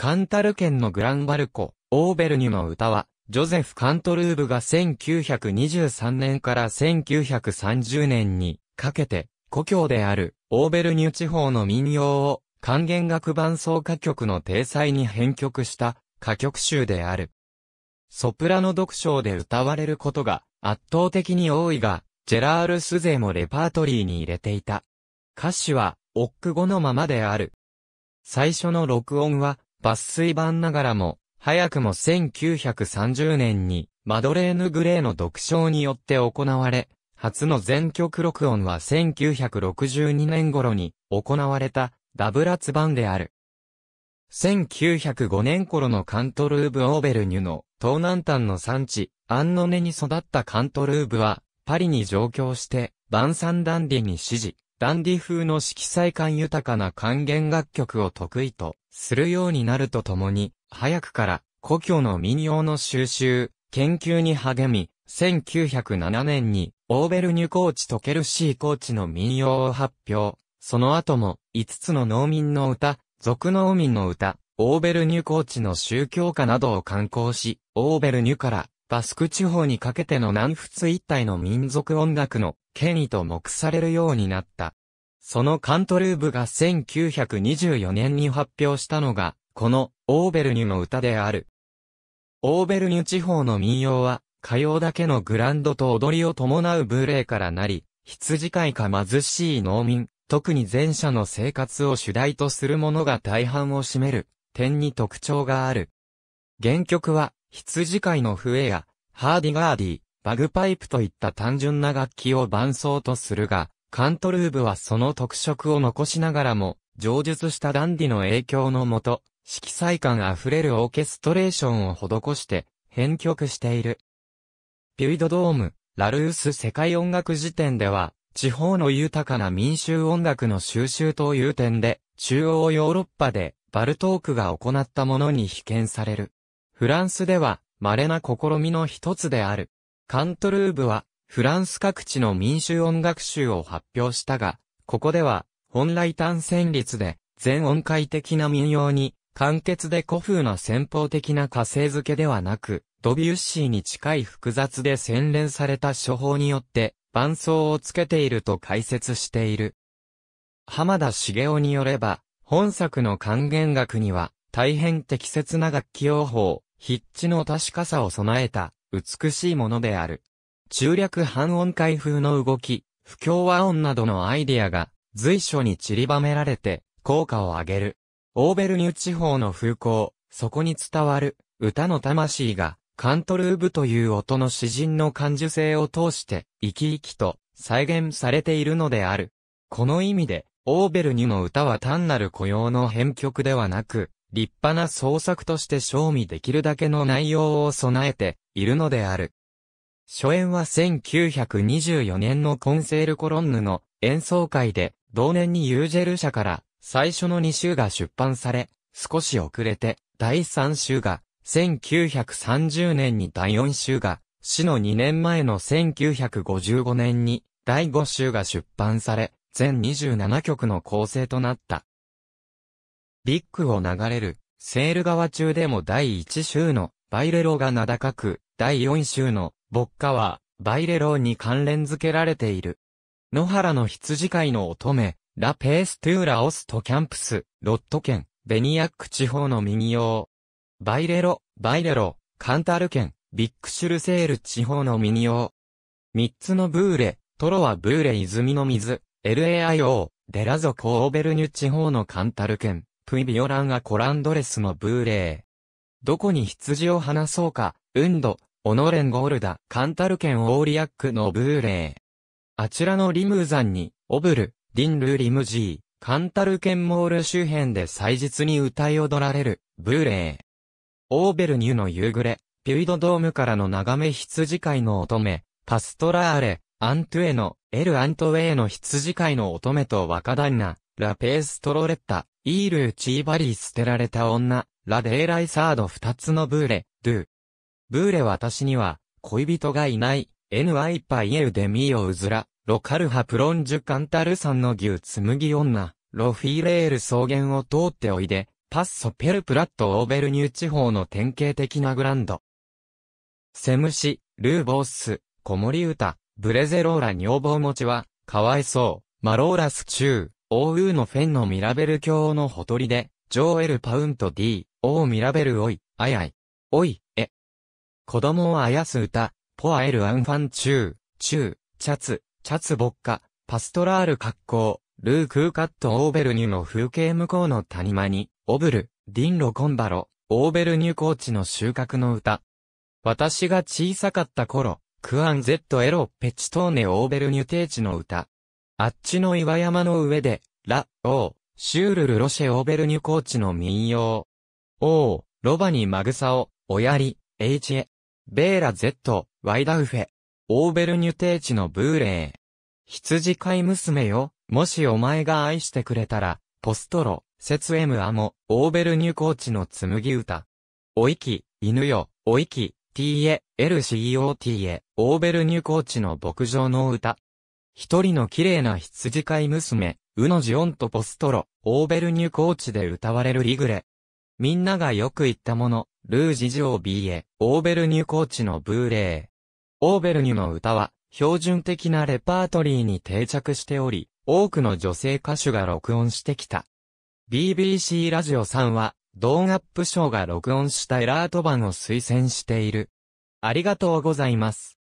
カンタル県のグランバルコ、オーベルニュの歌は、ジョゼフ・カントルーブが1923年から1930年にかけて、故郷であるオーベルニュ地方の民謡を管弦楽伴奏歌曲の体裁に編曲した歌曲集である。ソプラノ読唱で歌われることが圧倒的に多いが、ジェラール・スゼもレパートリーに入れていた。歌詞は、オック語のままである。最初の録音は、抜粋版ながらも、早くも1930年に、マドレーヌ・グレーの独唱によって行われ、初の全曲録音は1962年頃に行われたダブラツ版である。1905年頃のカントルーブ・オーベルニュの東南端の産地、アンノネに育ったカントルーブは、パリに上京して、バンサンダンディに指示、ダンディ風の色彩感豊かな還元楽曲を得意とするようになるとともに、早くから故郷の民謡の収集、研究に励み、1907年にオーベルニュコーチとケルシーコーチの民謡を発表。その後も5つの農民の歌、俗農民の歌、オーベルニュコーチの宗教家などを観光し、オーベルニュからバスク地方にかけての南仏一帯の民族音楽の権威と目されるようになった。そのカントルーブが1924年に発表したのが、この、オーベルニュの歌である。オーベルニュ地方の民謡は、歌謡だけのグランドと踊りを伴う無礼からなり、羊飼いか貧しい農民、特に前者の生活を主題とするものが大半を占める、点に特徴がある。原曲は、羊飼いの笛や、ハーディガーディ、バグパイプといった単純な楽器を伴奏とするが、カントルーブはその特色を残しながらも、上述したダンディの影響のもと、色彩感あふれるオーケストレーションを施して、編曲している。ピュイドドーム、ラルース世界音楽辞典では、地方の豊かな民衆音楽の収集という点で、中央ヨーロッパでバルトークが行ったものに被験される。フランスでは稀な試みの一つである。カントルーブは、フランス各地の民衆音楽集を発表したが、ここでは、本来単旋律で、全音階的な民謡に、簡潔で古風な戦法的な火星付けではなく、ドビュッシーに近い複雑で洗練された処方によって、伴奏をつけていると解説している。浜田茂雄によれば、本作の還元楽には、大変適切な楽器用法、筆致の確かさを備えた、美しいものである。中略半音階風の動き、不協和音などのアイディアが、随所に散りばめられて、効果を上げる。オーベルニュ地方の風光、そこに伝わる、歌の魂が、カントルーブという音の詩人の感受性を通して、生き生きと再現されているのである。この意味で、オーベルニュの歌は単なる雇用の編曲ではなく、立派な創作として賞味できるだけの内容を備えているのである。初演は1924年のコンセールコロンヌの演奏会で、同年にユージェル社から最初の2週が出版され、少し遅れて、第3週が、1930年に第4週が、死の2年前の1955年に、第5週が出版され、全27曲の構成となった。ビッグを流れる、セール川中でも第1週のバイレロが名高く、第4週の牧カは、バイレロに関連付けられている。野原の羊飼いの乙女、ラペーストゥーラオストキャンプス、ロット県、ベニヤック地方の民謡。バイレロ、バイレロ、カンタル県、ビッグシュルセール地方の民謡。三つのブーレ、トロはブーレ泉の水、LAIO、デラゾコオーベルニュ地方のカンタル県。プイビオランアコランドレスのブーレー。どこに羊を放そうか、ウンド、オノレンゴールダ、カンタルケンオーリアックのブーレー。あちらのリムーザンに、オブル、ディンルーリムジー、カンタルケンモール周辺で祭日に歌い踊られる、ブーレー。オーベルニューの夕暮れ、ピュイドドームからの眺め羊飼いの乙女、パストラーレ、アントゥエの、エル・アントウェイの羊飼いの乙女と若旦那、ラペーストロレッタ、イールーチーバリー捨てられた女、ラデーライサード二つのブーレ、ドゥ。ブーレ私には、恋人がいない、ny パイエウデミーオウズラ、ロカルハプロンジュカンタルさんの牛ぎ女、ロフィーレール草原を通っておいで、パッソペルプラットオーベルニュー地方の典型的なグランド。セムシ、ルーボース、コモリウタ、ブレゼローラ女房持ちは、かわいそう、マローラス中。ウーのフェンのミラベル教のほとりで、ジョーエル・パウントディー、オ O ミラベルおい、あいあい、おい、え。子供をあやす歌、ポアエル・アンファンチュー、チュー、チャツ、チャツ・ボッカ、パストラール格好、ルークーカット・オーベルニュの風景向こうの谷間に、オブル、ディン・ロ・コンバロ、オーベルニュコーチの収穫の歌。私が小さかった頃、クアン・ゼット・エロ・ペチトーネ・オーベルニュ定地の歌。あっちの岩山の上で、ラ、オー、シュールル・ロシェ・オーベルニュコーチの民謡。オー、ロバニ・マグサオ、オヤリ、エイチエ、ベーラ・ゼット、ワイダウフェ、オーベルニュ低地のブーレー。羊飼い娘よ、もしお前が愛してくれたら、ポストロ、セツエムアモ、オーベルニュコーチの紡ぎ歌。おいき、犬よ、おいき、ティ l エ、エルシーオーティエ、オーベルニュコーチの牧場の歌。一人の綺麗な羊飼い娘、ウノジオンとポストロ、オーベルニュ高地で歌われるリグレ。みんながよく言ったもの、ルージジオービーエ、オーベルニュ高地のブーレー。オーベルニュの歌は、標準的なレパートリーに定着しており、多くの女性歌手が録音してきた。BBC ラジオさんは、ドーンアップ賞が録音したエラート版を推薦している。ありがとうございます。